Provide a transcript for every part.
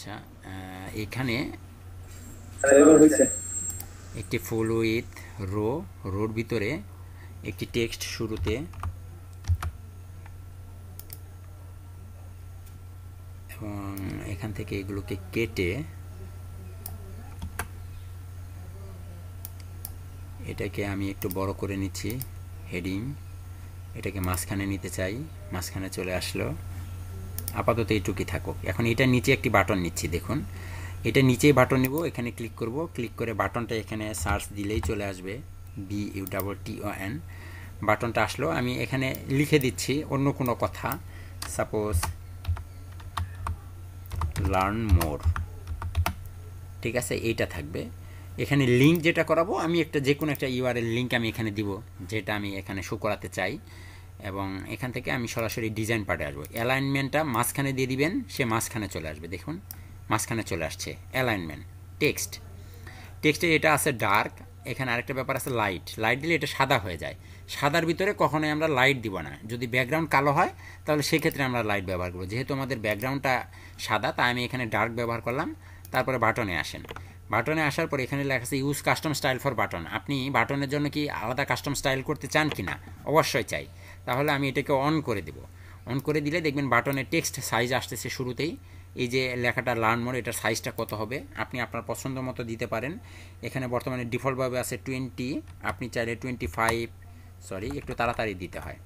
আচ্ছা এখানে একটি ফুল উইথ রো রোর ভিতরে একটি টেক্সট শুরুতে এবং এখান থেকে এগুলোকে কেটে এটাকে আমি একটু বড় করে নিচ্ছি হেডিং এটাকে মাঝখানে নিতে চাই মাঝখানে চলে আসলো আপাতত এইটুকুই থাকুক এখন এটা নিচে একটি বাটন নিচ্ছি দেখুন এটা নিচেই বাটন নেব এখানে ক্লিক করব ক্লিক করে বাটনটা এখানে সার্চ দিলেই চলে আসবে B U double T O N বাটনটা আসলো আমি এখানে লিখে দিচ্ছি অন্য কোনো কথা সাপোজ লার্ন মোর ঠিক আছে এইটা থাকবে এখানে লিঙ্ক যেটা করাবো আমি একটা যে কোনো একটা ইউআরএল লিঙ্ক আমি এখানে দিব যেটা আমি এখানে শো করাতে চাই এবং এখান থেকে আমি সরাসরি ডিজাইন পার্টে আসবো অ্যালাইনমেন্টটা মাঝখানে দিয়ে দিবেন সে মাঝখানে চলে আসবে দেখুন মাঝখানে চলে আসছে অ্যালাইনমেন্ট টেক্সট টেক্সটে এটা আছে ডার্ক এখানে আরেকটা ব্যাপার আছে লাইট লাইট দিলে এটা সাদা হয়ে যায় সাদার ভিতরে কখনোই আমরা লাইট দিব না যদি ব্যাকগ্রাউন্ড কালো হয় তাহলে সেক্ষেত্রে আমরা লাইট ব্যবহার করবো যেহেতু আমাদের ব্যাকগ্রাউন্ডটা সাদা তাই আমি এখানে ডার্ক ব্যবহার করলাম তারপরে বাটনে আসেন বাটনে আসার পর এখানে লেখা আছে use custom style for button আপনি বাটনের জন্য কি আলাদা কাস্টম স্টাইল করতে চান কি না অবশ্যই চাই তাহলে আমি এটাকে অন করে দেব অন করে দিলে দেখবেন বাটনের টেক্সট সাইজ আসতেছে শুরুতেই এই যে লেখাটা লার্ন মোড এটার সাইজটা কত হবে আপনি আপনার পছন্দ মতো দিতে পারেন এখানে বর্তমানে ডিফল্টভাবে আছে টোয়েন্টি আপনি চাইলে টোয়েন্টি ফাইভ সরি একটু তাড়াতাড়ি দিতে হয়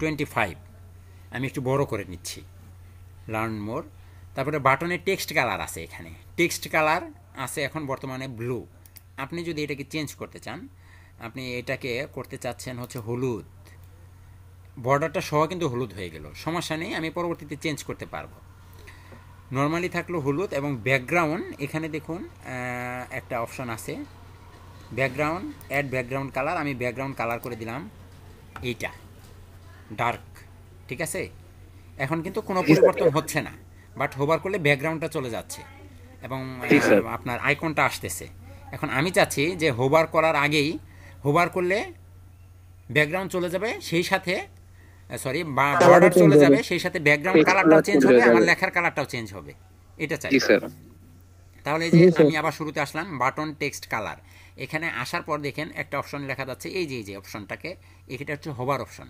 টোয়েন্টি ফাইভ আমি একটু বড় করে নিচ্ছি লার্ন মোড় তারপরে বাটনের টেক্সট কালার আছে এখানে টেক্সট কালার আছে এখন বর্তমানে ব্লু আপনি যদি এটাকে চেঞ্জ করতে চান আপনি এটাকে করতে চাচ্ছেন হচ্ছে হলুদ বর্ডারটা সহ কিন্তু হলুদ হয়ে গেল সমস্যা নেই আমি পরবর্তীতে চেঞ্জ করতে পারবো নর্মালি থাকলো হলুদ এবং ব্যাকগ্রাউন্ড এখানে দেখুন একটা অপশন আছে ব্যাকগ্রাউন্ড অ্যাড ব্যাকগ্রাউন্ড কালার আমি ব্যাকগ্রাউন্ড কালার করে দিলাম এইটা ডার্ক ঠিক আছে এখন কিন্তু কোনো পরিবর্তন হচ্ছে না বাট হোভার করলে ব্যাকগ্রাউন্ডটা চলে যাচ্ছে এবং আপনার আইকনটা আসতেছে এখন আমি চাচ্ছি যে হোভার করার আগেই হোভার করলে ব্যাকগ্রাউন্ড চলে যাবে সেই সাথে সরি বর্ডার চলে যাবে সেই সাথে ব্যাকগ্রাউন্ড কালারটাও চেঞ্জ হবে আর লেখার কালারটাও চেঞ্জ হবে এটা চাই তাহলে যে আমি আবার শুরুতে আসলাম বাটন টেক্সট কালার এখানে আসার পর দেখেন একটা অপশন লেখা যাচ্ছে এই যে এই যে অপশনটাকে এটা হচ্ছে হোভার অপশন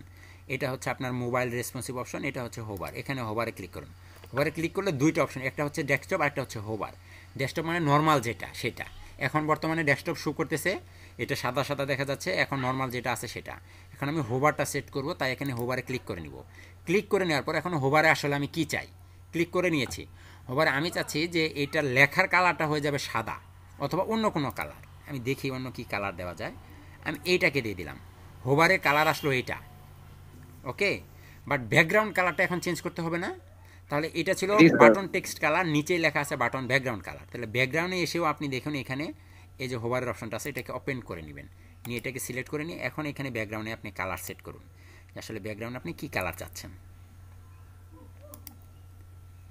এটা হচ্ছে আপনার মোবাইল রেসপন্সিভ অপশন এটা হচ্ছে হোভার এখানে হোভারে ক্লিক করুন হোবারে ক্লিক করলে দুইটা অপশন একটা হচ্ছে ডেস্কটপ আর একটা হচ্ছে হোবার ডেস্কটপ মানে নর্মাল যেটা সেটা এখন বর্তমানে ডেস্কটপ শু করতেছে এটা সাদা সাদা দেখা যাচ্ছে এখন নর্মাল যেটা আছে সেটা এখন আমি হোবারটা সেট করব তাই এখানে হোবারে ক্লিক করে নিব ক্লিক করে নেওয়ার পর এখন হোবারে আসলে আমি কি চাই ক্লিক করে নিয়েছি হোবারে আমি চাচ্ছি যে এটা লেখার কালারটা হয়ে যাবে সাদা অথবা অন্য কোনো কালার আমি দেখি অন্য কি কালার দেওয়া যায় আমি এইটাকে দিয়ে দিলাম হোবারের কালার আসলো এইটা ওকে বাট ব্যাকগ্রাউন্ড কালারটা এখন চেঞ্জ করতে হবে না তাহলে এটা ছিল বাটন টেক্সট কালার নিচে লেখা আছে বাটন ব্যাকগ্রাউন্ড কালার তাহলে ব্যাকগ্রাউন্ডে এসেও আপনি দেখুন এখানে এই যে হোভারের অপশনটা আছে এটাকে ওপেন করে নেবেন নিয়ে এটাকে সিলেক্ট করে নিয়ে এখন এখানে ব্যাকগ্রাউন্ডে আপনি কালার সেট করুন আসলে ব্যাকগ্রাউন্ডে আপনি কী কালার চাচ্ছেন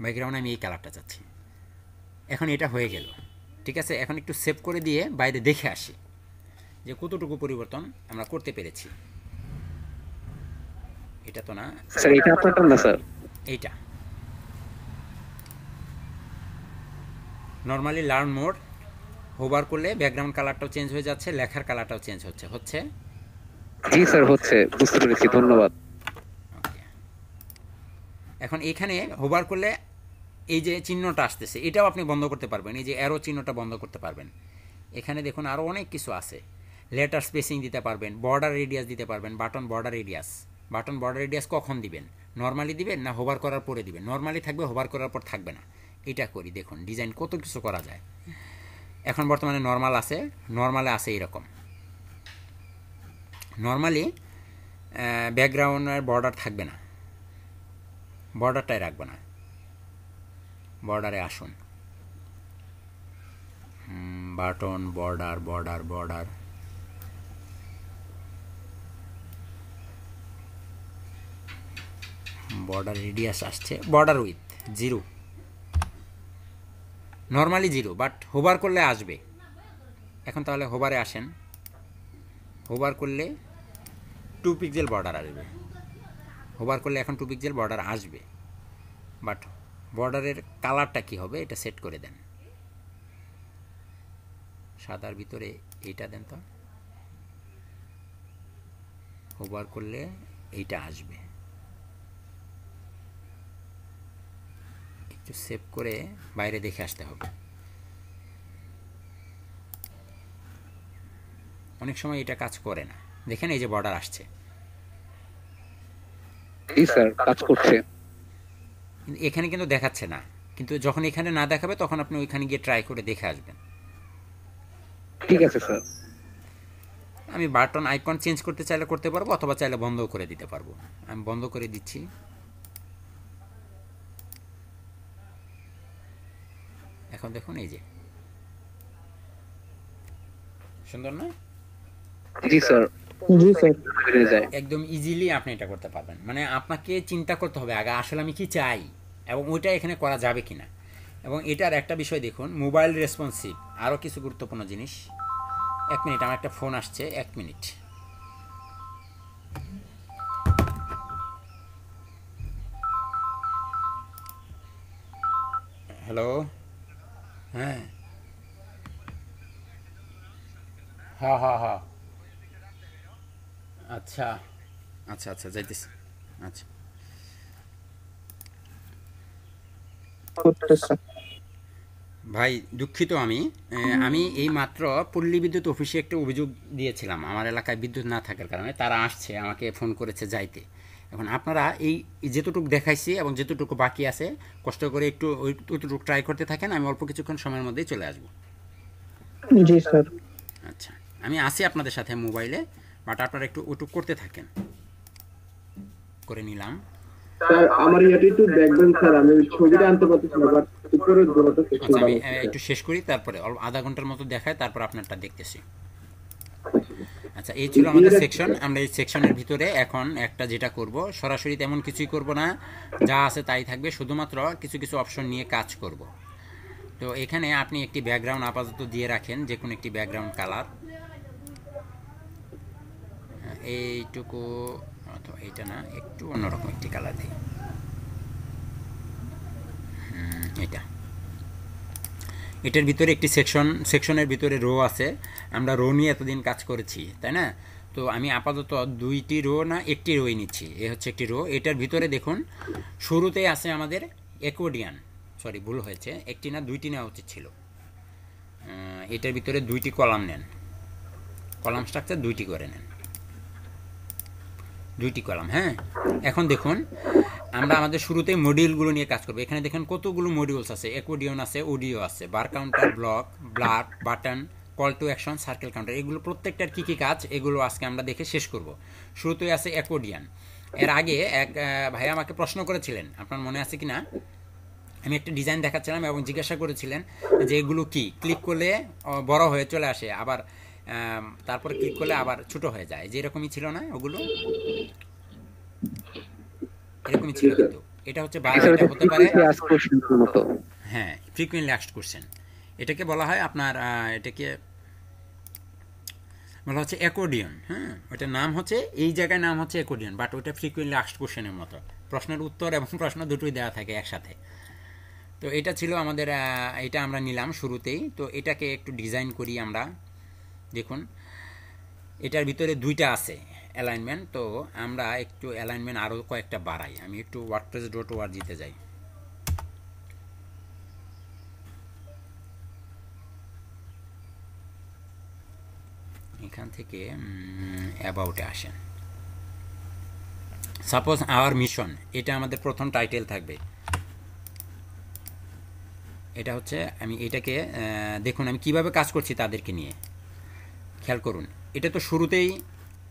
ব্যাকগ্রাউন্ডে আমি এই কালারটা চাচ্ছি এখন এটা হয়ে গেল ঠিক আছে এখন একটু সেভ করে দিয়ে বাইরে দেখে আসি যে কতটুকু পরিবর্তন আমরা করতে পেরেছি এটা তো না এইটা নর্মালি লার্ন মোড হোভার করলে ব্যাকগ্রাউন্ড কালারটাও চেঞ্জ হয়ে যাচ্ছে লেখার কালারটাও চেঞ্জ হচ্ছে হচ্ছে জি স্যার হচ্ছে বুঝতে পেরেছি ধন্যবাদ এখন এখানে হোভার করলে এই যে চিহ্নটা আসতেছে এটাও আপনি বন্ধ করতে পারবেন এই যে অ্যারো চিহ্নটা বন্ধ করতে পারবেন এখানে দেখুন আরও অনেক কিছু আছে লেটার স্পেসিং দিতে পারবেন বর্ডার রেডিয়াস দিতে পারবেন button border radius button border radius কখন দিবেন নর্মালি দিবেন না হোভার করার পরে দিবেন নর্মালি থাকবে হোভার করার পর থাকবে না এটা করি দেখুন ডিজাইন কত কিছু করা যায় এখন বর্তমানে নর্মাল আছে নর্মালে আছে এরকম নর্মালি ব্যাকগ্রাউন্ডের বর্ডার থাকবে না বর্ডারটাই রাখবে না বর্ডারে আসুন button border border border border radius আসছে border with zero normally zero but hover করলে আসবে এখন তাহলে হোবারে আসেন হোবার করলে টু পিক্সেল বর্ডার আসবে হোবার করলে এখন টু পিক্সেল বর্ডার আসবে বাট বর্ডারের কালারটা কি হবে এটা সেট করে দেন সাদার ভিতরে এইটা দেন তো হোবার করলে এইটা আসবে একটু সেভ করে বাইরে দেখে আসতে হবে অনেক সময় এটা কাজ করে না দেখেন এই যে বর্ডার আসছে স্যার কাজ করছে এখানে কিন্তু দেখাচ্ছে না কিন্তু যখন এখানে না দেখাবে তখন আপনি ওইখানে গিয়ে ট্রাই করে দেখে আসবেন ঠিক আছে স্যার আমি বাটন আইকন চেঞ্জ করতে চাইলে করতে পারবো অথবা চাইলে বন্ধ করে দিতে পারবো আমি বন্ধ করে দিচ্ছি এখন দেখুন এই যে সুন্দর না জি স্যার জি স্যার একদম ইজিলি আপনি এটা করতে পারবেন মানে আপনাকে চিন্তা করতে হবে আগে আসলে আমি কি চাই এবং ওইটা এখানে করা যাবে কিনা এবং এটার একটা বিষয় দেখুন মোবাইল রেসপন্সিভ আরও কিছু গুরুত্বপূর্ণ জিনিস এক মিনিট আমার একটা ফোন আসছে এক মিনিট হ্যালো হ্যাঁ হা হা হা আচ্ছা আচ্ছা আচ্ছা যাইতেছি আচ্ছা ভাই দুঃখিত আমি আমি এই মাত্র পল্লী বিদ্যুৎ অফিসে একটা অভিযোগ দিয়েছিলাম আমার এলাকায় বিদ্যুৎ না থাকার কারণে তারা আসছে আমাকে ফোন করেছে যাইতে এখন আপনারা এই যেতটুকু দেখাইছি এবং যেতটুকু বাকি আছে কষ্ট করে একটু ওইটুকু ট্রাই করতে থাকেন আমি অল্প কিছুক্ষণ সময়ের মধ্যেই চলে আসবো জি স্যার আচ্ছা আমি আসি আপনাদের সাথে মোবাইলে বাট আপনারা একটু ওটুক করতে থাকেন করে নিলাম স্যার আমার ইয়াটা একটু দেখবেন স্যার আমি ছবিটা আনতে পারতেছি না বাট উপরে আচ্ছা, একটু শেষ করি তারপরে আধা ঘন্টার মতো দেখায় তারপর আপনারটা দেখতেছি আচ্ছা এই ছিল আমাদের সেকশন আমরা এই সেকশনের ভিতরে এখন একটা যেটা করব সরাসরি তেমন কিছুই করব না যা আছে তাই থাকবে শুধুমাত্র কিছু কিছু অপশন নিয়ে কাজ করব তো এখানে আপনি একটি ব্যাকগ্রাউন্ড আপাতত দিয়ে রাখেন যে কোনো একটি ব্যাকগ্রাউন্ড কালার এইটুকু অথবা এইটা না একটু অন্যরকম একটি কালার দিই এটা এটার ভিতরে একটি সেকশন সেকশনের ভিতরে রো আছে আমরা রো নিয়ে এতদিন কাজ করেছি তাই না তো আমি আপাতত দুইটি রো না একটি রোই নিচ্ছি এ হচ্ছে একটি রো এটার ভিতরে দেখুন শুরুতে আছে আমাদের অ্যাকোডিয়ান সরি ভুল হয়েছে একটি না দুইটি নেওয়া উচিত ছিল এটার ভিতরে দুইটি কলাম নেন কলাম স্ট্রাকচার দুইটি করে নেন দুইটি কলাম হ্যাঁ এখন দেখুন আমরা আমাদের শুরুতে মডিউলগুলো নিয়ে কাজ করবো এখানে দেখেন কতগুলো মডিউলস আছে অ্যাকোডিয়ন আছে অডিও আছে bar counter block blurb button call to action circle counter এগুলো প্রত্যেকটার কী কী কাজ এগুলো আজকে আমরা দেখে শেষ করব শুরুতেই আছে অ্যাকোডিয়ান এর আগে এক ভাই আমাকে প্রশ্ন করেছিলেন আপনার মনে আছে কি না আমি একটা ডিজাইন দেখাচ্ছিলাম এবং জিজ্ঞাসা করেছিলেন যে এগুলো কি ক্লিক করলে বড় হয়ে চলে আসে আবার তারপর ক্লিক করলে আবার ছোট হয়ে যায় যে এরকমই ছিল না ওগুলো এরকমই ছিল কিন্তু এটা হচ্ছে বারোটা হতে পারে হ্যাঁ ফ্রিকুয়েন্টলি আস্ট কোশ্চেন এটাকে বলা হয় আপনার এটাকে বলা হচ্ছে অ্যাকোডিয়ন হ্যাঁ ওইটার নাম হচ্ছে এই জায়গায় নাম হচ্ছে অ্যাকোডিয়ন বাট ওইটা ফ্রিকুয়েন্টলি আস্ট কোশ্চেনের মতো প্রশ্নের উত্তর এবং প্রশ্ন দুটোই দেওয়া থাকে একসাথে তো এটা ছিল আমাদের এটা আমরা নিলাম শুরুতেই তো এটাকে একটু ডিজাইন করি আমরা দেখুন এটার ভিতরে দুইটা আছে অ্যালাইনমেন্ট তো আমরা একটু অ্যালাইনমেন্ট আরও কয়েকটা বাড়াই আমি একটু ওয়ার্ডপ্রেস ডট ওয়ার দিতে যাই এখান থেকে অ্যাবাউটে আসেন সাপোজ আওয়ার মিশন এটা আমাদের প্রথম টাইটেল থাকবে এটা হচ্ছে আমি এটাকে দেখুন আমি কিভাবে কাজ করছি তাদেরকে নিয়ে খেয়াল করুন এটা তো শুরুতেই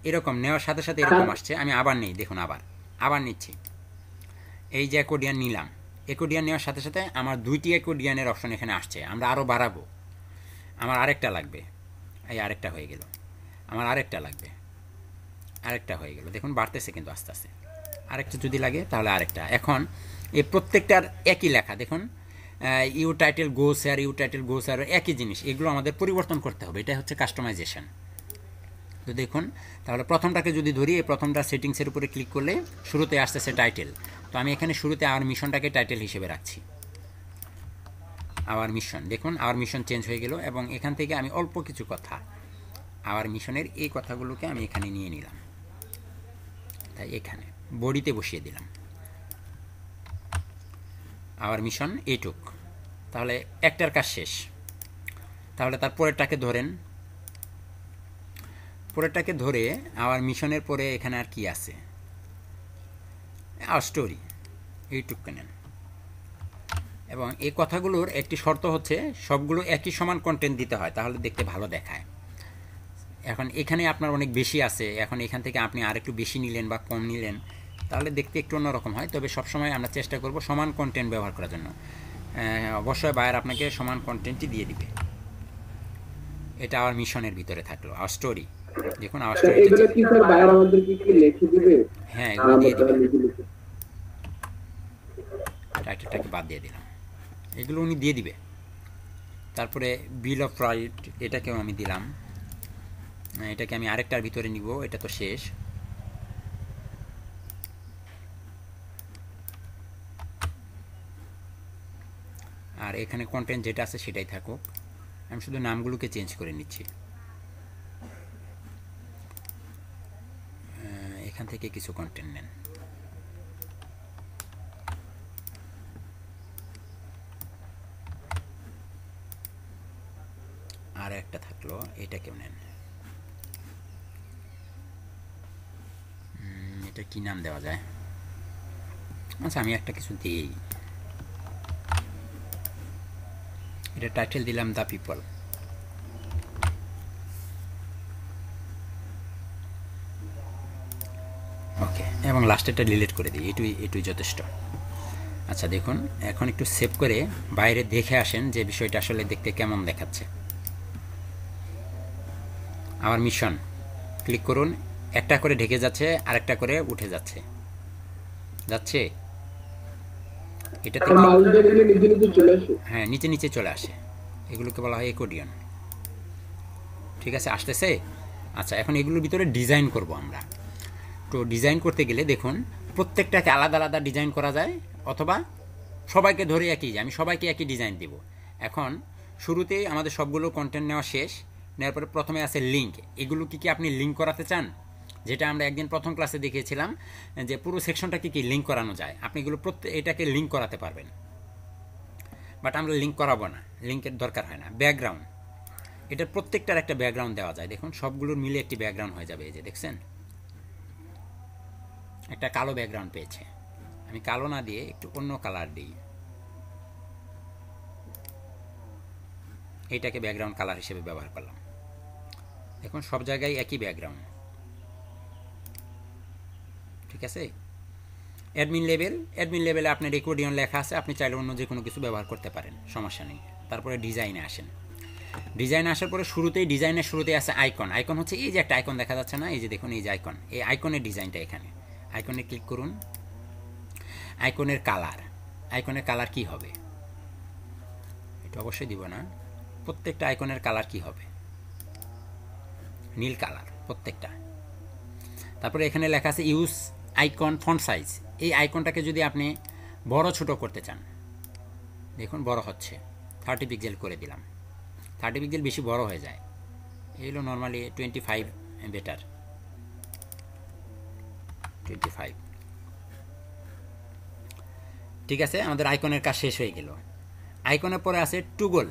এরকম নেওয়ার সাথে সাথে এরকম হ্যাঁ। আসছে আমি আবার নেই দেখুন আবার আবার নিচ্ছি এই যে অ্যাকোডিয়ান নিলাম অ্যাকোডিয়ান নেওয়ার সাথে সাথে আমার দুইটি অ্যাকোডিয়ানের অপশন এখানে আসছে আমরা আরও বাড়াবো আমার আরেকটা লাগবে এই আরেকটা হয়ে গেল আমার আরেকটা লাগবে আরেকটা হয়ে গেল দেখুন বাড়তেছে কিন্তু আস্তে আস্তে আরেকটা যদি লাগে তাহলে আরেকটা এখন এই প্রত্যেকটার একই লেখা দেখুন your title goes here your title goes here একই জিনিস এগুলো আমাদের পরিবর্তন করতে হবে এটা হচ্ছে কাস্টমাইজেশন তো দেখুন তাহলে প্রথমটাকে যদি ধরি এই প্রথমটা সেটিংসের উপরে ক্লিক করলে শুরুতে আসতেছে টাইটেল তো আমি এখানে শুরুতে আমার মিশনটাকে টাইটেল হিসেবে রাখছি আওয়ার মিশন দেখুন আওয়ার মিশন চেঞ্জ হয়ে গেল এবং এখান থেকে আমি অল্প কিছু কথা আওয়ার মিশনের এই কথাগুলোকে আমি এখানে নিয়ে নিলাম তাই এখানে বডিতে বসিয়ে দিলাম আওয়ার মিশন এটুক তাহলে একটার কাজ শেষ তাহলে তার পরেরটাকে ধরেন পরেরটাকে ধরে আবার মিশনের পরে এখানে আর কি আছে আর স্টোরি এইটুকু নেন এবং এই কথাগুলোর একটি শর্ত হচ্ছে সবগুলো একই সমান কন্টেন্ট দিতে হয় তাহলে দেখতে ভালো দেখায় এখন এখানে আপনার অনেক বেশি আছে এখন এখান থেকে আপনি আর একটু বেশি নিলেন বা কম নিলেন তাহলে দেখতে একটু অন্যরকম হয় তবে সবসময় আমরা চেষ্টা করব সমান কন্টেন্ট ব্যবহার করার জন্য অবশ্যই বায়ার আপনাকে সমান কন্টেন্টই দিয়ে দিবে এটা আমার মিশনের ভিতরে থাকলো আর স্টোরি দেখুন হ্যাঁ, বাদ দিয়ে দিলাম এগুলো উনি দিয়ে দিবে তারপরে বিল অফ রাইট এটাকেও আমি দিলাম এটাকে আমি আরেকটার ভিতরে নিব এটা তো শেষ আর এখানে কন্টেন্ট যেটা আছে সেটাই থাকুক আমি শুধু নামগুলোকে চেঞ্জ করে নিচ্ছি এখান থেকে কিছু কন্টেন্ট নেন আর একটা থাকলো এটা কেউ নেন এটা কি নাম দেওয়া যায় আচ্ছা আমি একটা কিছু দিই এটা টাইটেল দিলাম দ্য পিপল এবং লাস্টেরটা ডিলিট করে দিই এটুই এটুই যথেষ্ট আচ্ছা দেখুন এখন একটু সেভ করে বাইরে দেখে আসেন যে বিষয়টা আসলে দেখতে কেমন দেখাচ্ছে আমার মিশন ক্লিক করুন একটা করে ঢেকে যাচ্ছে আরেকটা করে উঠে যাচ্ছে যাচ্ছে এটাতে হ্যাঁ নিচে নিচে চলে আসে এগুলোকে বলা হয় একোডিয়ন ঠিক আছে আসতেছে আচ্ছা এখন এগুলোর ভিতরে ডিজাইন করব আমরা তো ডিজাইন করতে গেলে দেখুন প্রত্যেকটাকে আলাদা আলাদা ডিজাইন করা যায় অথবা সবাইকে ধরে একই আমি সবাইকে একই ডিজাইন দেব এখন শুরুতেই আমাদের সবগুলো কন্টেন্ট নেওয়া শেষ নেওয়ার পরে প্রথমে আছে লিঙ্ক এগুলো কি কি আপনি লিঙ্ক করাতে চান যেটা আমরা একদিন প্রথম ক্লাসে দেখিয়েছিলাম যে পুরো সেকশনটা কী কি লিঙ্ক করানো যায় আপনি এগুলো প্রত্যেক এটাকে লিঙ্ক করাতে পারবেন বাট আমরা লিঙ্ক করাবো না লিঙ্কের দরকার হয় না ব্যাকগ্রাউন্ড এটার প্রত্যেকটার একটা ব্যাকগ্রাউন্ড দেওয়া যায় দেখুন সবগুলোর মিলে একটি ব্যাকগ্রাউন্ড হয়ে যাবে এই যে দেখছেন একটা কালো ব্যাকগ্রাউন্ড পেয়েছে আমি কালো না দিয়ে একটু অন্য কালার দিই এইটাকে ব্যাকগ্রাউন্ড কালার হিসেবে ব্যবহার করলাম দেখুন সব জায়গায় একই ব্যাকগ্রাউন্ড ঠিক আছে অ্যাডমিন লেভেল অ্যাডমিন লেভেলে আপনার রেকর্ডিয়ন লেখা আছে আপনি চাইলে অন্য যে কোনো কিছু ব্যবহার করতে পারেন সমস্যা নেই তারপরে ডিজাইনে আসেন ডিজাইন আসার পরে শুরুতেই ডিজাইনের শুরুতে আছে আইকন আইকন হচ্ছে এই যে একটা আইকন দেখা যাচ্ছে না এই যে দেখুন এই যে আইকন এই আইকনের ডিজাইনটা এখানে আইকনে ক্লিক করুন আইকনের কালার আইকনের কালার কি হবে এটা অবশ্যই দিব না প্রত্যেকটা আইকনের কালার কি হবে নীল কালার প্রত্যেকটা তারপরে এখানে লেখা আছে ইউজ আইকন ফন্ট সাইজ এই আইকনটাকে যদি আপনি বড় ছোট করতে চান দেখুন বড় হচ্ছে থার্টি পিক্সেল করে দিলাম থার্টি পিক্সেল বেশি বড় হয়ে যায় এই হলো নর্মালি টোয়েন্টি ফাইভ বেটার ঠিক আছে আমাদের আইকনের কাজ শেষ হয়ে গেল আইকনের পরে আছে টুগল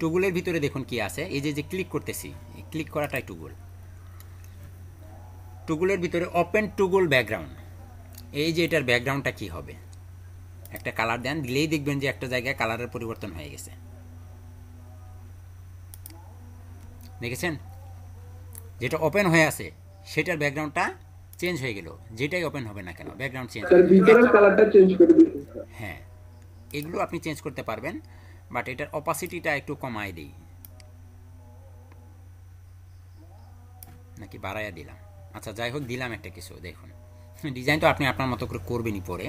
টুগলের ভিতরে দেখুন কি আছে এই যে যে ক্লিক করতেছি ক্লিক করাটাই টুগল টুগলের ভিতরে ওপেন টুগল ব্যাকগ্রাউন্ড এই যে এটার ব্যাকগ্রাউন্ডটা কি হবে একটা কালার দেন দিলেই দেখবেন যে একটা জায়গায় কালারের পরিবর্তন হয়ে গেছে দেখেছেন যেটা ওপেন হয়ে আছে সেটার ব্যাকগ্রাউন্ডটা চেঞ্জ হয়ে গেল যেটাই ওপেন হবে না কেন ব্যাকগ্রাউন্ড চেঞ্জ ভিতরের কালারটা চেঞ্জ করে দিন হ্যাঁ এগুলো আপনি চেঞ্জ করতে পারবেন বাট এটার অপাসিটিটা একটু কমায় দিই নাকি বাড়াইয়া দিলাম আচ্ছা যাই হোক দিলাম একটা কিছু দেখুন ডিজাইন তো আপনি আপনার মতো করে করবেনই পরে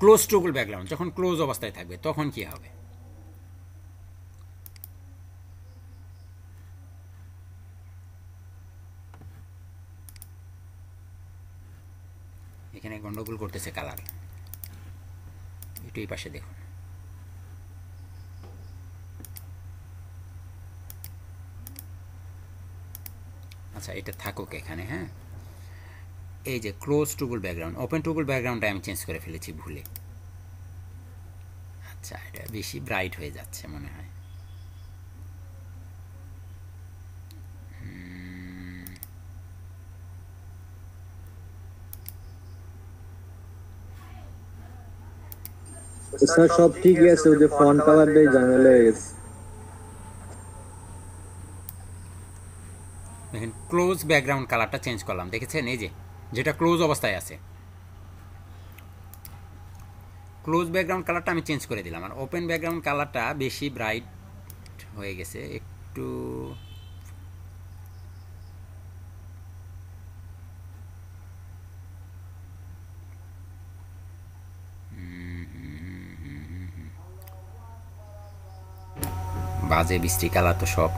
ক্লোজ টুকুল ব্যাকগ্রাউন্ড যখন ক্লোজ অবস্থায় থাকবে তখন কি হবে এখানে গন্ডগোল করতেছে কালার একটু এই পাশে দেখুন আচ্ছা এটা থাকুক এখানে হ্যাঁ এই যে close toggle background open toggle ব্যাকগ্রাউন্ডটা আমি চেঞ্জ করে ফেলেছি ভুলে আচ্ছা এটা বেশি ব্রাইট হয়ে যাচ্ছে মনে হয় স্যার সব ঠিক আছে ওই যে ফোন কালার দেই ঝামেলা দেখেন ক্লোজ ব্যাকগ্রাউন্ড কালারটা চেঞ্জ করলাম দেখেছেন এই যে যেটা ক্লোজ অবস্থায় আছে ক্লোজ ব্যাকগ্রাউন্ড কালারটা আমি চেঞ্জ করে দিলাম আর ওপেন ব্যাকগ্রাউন্ড কালারটা বেশি ব্রাইট হয়ে গেছে একটু বাজে বৃষ্টি কালা তো সব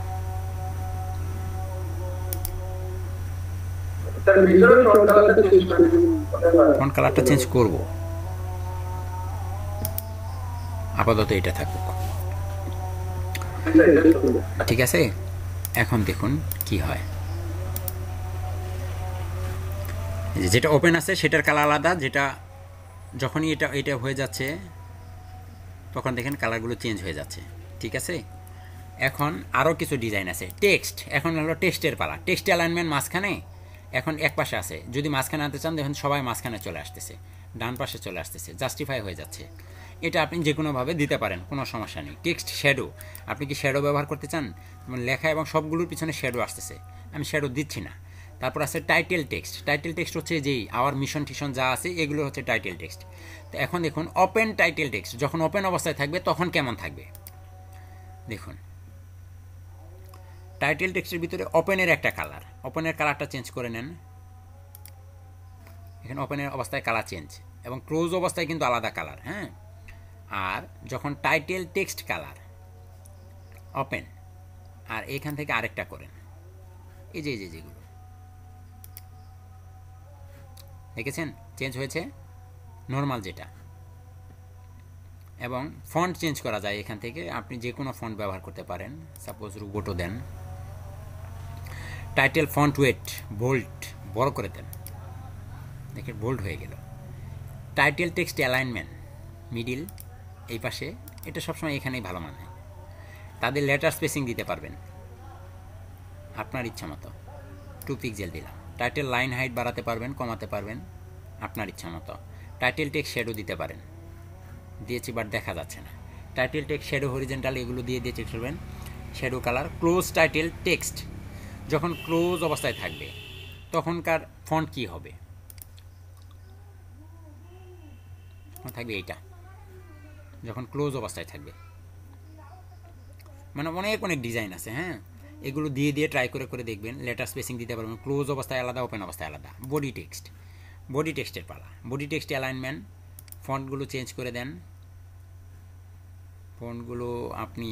কালারটা চেঞ্জ করব আপাতত এটা থাকুক ঠিক আছে এখন দেখুন কি হয় যেটা ওপেন আছে সেটার কালার আলাদা যেটা যখনই এটা এটা হয়ে যাচ্ছে তখন দেখেন কালারগুলো চেঞ্জ হয়ে যাচ্ছে ঠিক আছে এখন আরও কিছু ডিজাইন আছে টেক্সট এখন হলো টেক্সটের পালা টেক্সট অ্যালাইনমেন্ট মাঝখানে এখন এক পাশে আছে যদি মাঝখানে আনতে চান দেখুন সবাই মাঝখানে চলে আসতেছে ডান পাশে চলে আসতেছে জাস্টিফাই হয়ে যাচ্ছে এটা আপনি যে কোনোভাবে দিতে পারেন কোনো সমস্যা নেই টেক্সট শ্যাডো আপনি কি শ্যাডো ব্যবহার করতে চান লেখা এবং সবগুলোর পিছনে শ্যাডো আসতেছে আমি শ্যাডো দিচ্ছি না তারপর আছে টাইটেল টেক্সট টাইটেল টেক্সট হচ্ছে যেই আওয়ার মিশন টিশন যা আছে এগুলো হচ্ছে টাইটেল টেক্সট তো এখন দেখুন ওপেন টাইটেল টেক্সট যখন ওপেন অবস্থায় থাকবে তখন কেমন থাকবে দেখুন টাইটেল টেক্সটের ভিতরে ওপেনের একটা কালার ওপেনের কালারটা চেঞ্জ করে নেন এখানে ওপেনের অবস্থায় কালার চেঞ্জ এবং ক্লোজ অবস্থায় কিন্তু আলাদা কালার হ্যাঁ আর যখন টাইটেল টেক্সট কালার ওপেন আর এখান থেকে আরেকটা করেন এই যে এই যে যেগুলো দেখেছেন চেঞ্জ হয়েছে নর্মাল যেটা এবং ফন্ট চেঞ্জ করা যায় এখান থেকে আপনি যে কোনো ফন্ট ব্যবহার করতে পারেন সাপোজ রুবোটো দেন টাইটেল ফন্ট ওয়েট বোল্ট বড় করে দেন দেখে বোল্ড হয়ে গেল টাইটেল টেক্সট অ্যালাইনমেন্ট মিডিল এই পাশে এটা সবসময় এখানেই ভালো মানে তাদের লেটার স্পেসিং দিতে পারবেন আপনার ইচ্ছা মতো টু পিক্সেল দিলাম টাইটেল লাইন হাইট বাড়াতে পারবেন কমাতে পারবেন আপনার ইচ্ছা মতো টাইটেল টেক শ্যাডো দিতে পারেন দিয়েছি বাট দেখা যাচ্ছে না টাইটেল টেক শ্যাডো হরিজেন্টাল এগুলো দিয়ে দিয়ে চেক করবেন shadow colour close title text যখন ক্লোজ অবস্থায় থাকবে তখনকার ফন্ট কি হবে থাকবে এইটা যখন ক্লোজ অবস্থায় থাকবে মানে অনেক অনেক ডিজাইন আছে হ্যাঁ এগুলো দিয়ে দিয়ে ট্রাই করে করে দেখবেন লেটার স্পেসিং দিতে পারবেন ক্লোজ অবস্থায় আলাদা ওপেন অবস্থায় আলাদা বডি টেক্সট বডি টেক্সটের পালা বডি টেক্সট অ্যালাইনমেন্ট ফন্টগুলো চেঞ্জ করে দেন ফন্টগুলো আপনি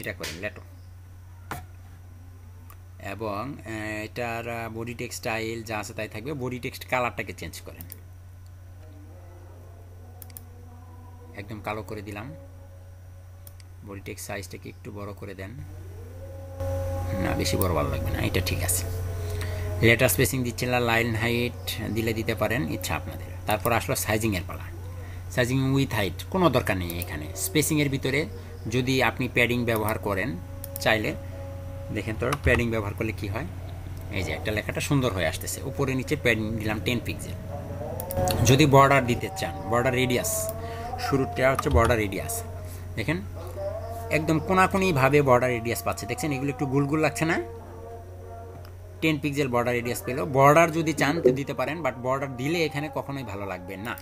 এটা করেন লেটো এবং এটার বডি টেক্সট স্টাইল যা আছে তাই থাকবে বডি টেক্সট কালারটাকে চেঞ্জ করেন একদম কালো করে দিলাম বডি টেক্সট সাইজটাকে একটু বড় করে দেন না বেশি বড় ভালো লাগবে না এটা ঠিক আছে লেটার স্পেসিং দিচ্ছে না লাইন হাইট দিলে দিতে পারেন ইচ্ছা আপনাদের তারপর আসলো সাইজিংয়ের পালা সাইজিং উইথ হাইট কোনো দরকার নেই এখানে স্পেসিংয়ের ভিতরে যদি আপনি প্যাডিং ব্যবহার করেন চাইলে দেখেন তো প্যাডিং ব্যবহার করলে কি হয় এই যে একটা লেখাটা সুন্দর হয়ে আসতেছে উপরে নিচে প্যাডিং দিলাম টেন পিক্সেল যদি বর্ডার দিতে চান বর্ডার রেডিয়াস শুরুটা হচ্ছে বর্ডার রেডিয়াস দেখেন একদম কোনাকুনিভাবে বর্ডার রেডিয়াস পাচ্ছে দেখছেন এগুলো একটু গুলগুল লাগছে না টেন পিক্সেল বর্ডার রেডিয়াস পেলেও বর্ডার যদি চান তো দিতে পারেন বাট বর্ডার দিলে এখানে কখনোই ভালো লাগবে না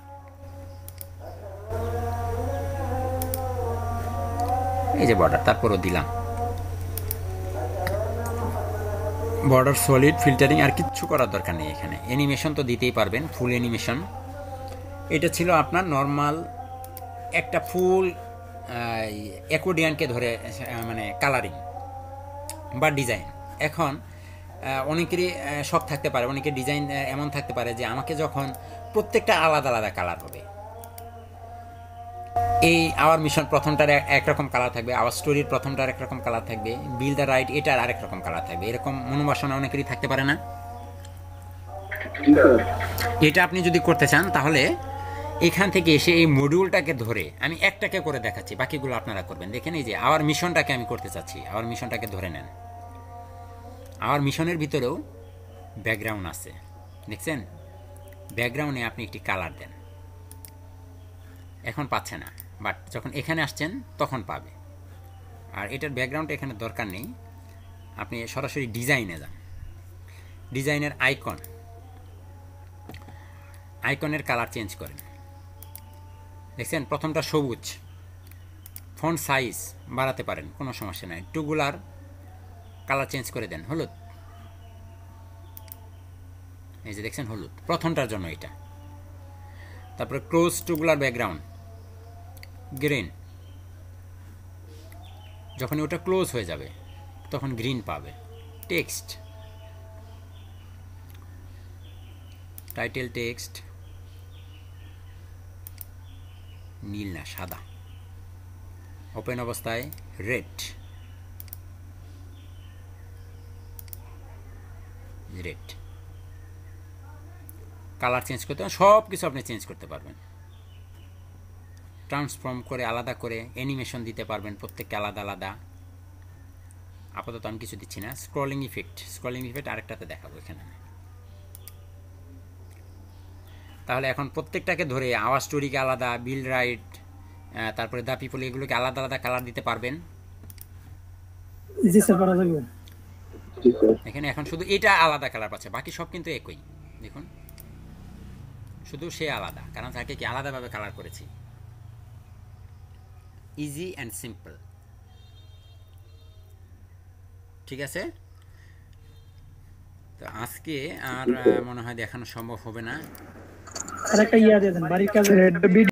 এই যে বর্ডার তারপরও দিলাম বর্ডার সলিড ফিল্টারিং আর কিচ্ছু করার দরকার নেই এখানে অ্যানিমেশন তো দিতেই পারবেন ফুল অ্যানিমেশন এটা ছিল আপনার নর্মাল একটা ফুল অ্যাকোডিয়ানকে ধরে মানে কালারিং বা ডিজাইন এখন অনেকেরই শখ থাকতে পারে অনেকের ডিজাইন এমন থাকতে পারে যে আমাকে যখন প্রত্যেকটা আলাদা আলাদা কালার হবে এই আওয়ার মিশন প্রথমটার একরকম কালার থাকবে আওয়ার স্টোরির প্রথমটার একরকম কালার থাকবে বিল দ্য রাইট এটার আরেক রকম কালার থাকবে এরকম মনোবাসনা অনেকেরই থাকতে পারে না এটা আপনি যদি করতে চান তাহলে এখান থেকে এসে এই মডিউলটাকে ধরে আমি একটাকে করে দেখাচ্ছি বাকিগুলো আপনারা করবেন দেখেন এই যে আওয়ার মিশনটাকে আমি করতে চাচ্ছি আওয়ার মিশনটাকে ধরে নেন আওয়ার মিশনের ভিতরেও ব্যাকগ্রাউন্ড আছে দেখছেন ব্যাকগ্রাউন্ডে আপনি একটি কালার দেন এখন পাচ্ছে না বাট যখন এখানে আসছেন তখন পাবে আর এটার ব্যাকগ্রাউন্ড এখানে দরকার নেই আপনি সরাসরি ডিজাইনে যান ডিজাইনের আইকন আইকনের কালার চেঞ্জ করেন দেখছেন প্রথমটা সবুজ ফোন সাইজ বাড়াতে পারেন কোনো সমস্যা নাই টুগুলার কালার চেঞ্জ করে দেন হলুদ এই যে দেখছেন হলুদ প্রথমটার জন্য এটা তারপরে ক্লোজ টুগুলার ব্যাকগ্রাউন্ড গ্রেন যখন ওটা ক্লোজ হয়ে যাবে তখন গ্রিন পাবে টেক্সট টাইটেল টেক্সট নীল না সাদা ওপেন অবস্থায় রেড রেড কালার চেঞ্জ করতে সব কিছু আপনি চেঞ্জ করতে পারবেন ট্রান্সফর্ম করে আলাদা করে অ্যানিমেশন দিতে পারবেন প্রত্যেককে আলাদা আলাদা আপাতত আমি কিছু দিচ্ছি না স্ক্রলিং ইফেক্ট স্ক্রলিং ইফেক্ট আরেকটাতে দেখাবো এখানে তাহলে এখন প্রত্যেকটাকে ধরে আওয়াজ স্টোরিকে আলাদা বিল রাইট তারপরে দা পিপল এগুলোকে আলাদা আলাদা কালার দিতে পারবেন এখানে এখন শুধু এটা আলাদা কালার পাচ্ছে বাকি সব কিন্তু একই দেখুন শুধু সে আলাদা কারণ তাকে কি আলাদাভাবে কালার করেছি ইজি অ্যান্ড সিম্পল ঠিক আছে তো আজকে আর মনে হয় দেখানো সম্ভব হবে না আরেকটা ইয়া দিয়ে দেন বাড়ির কাজে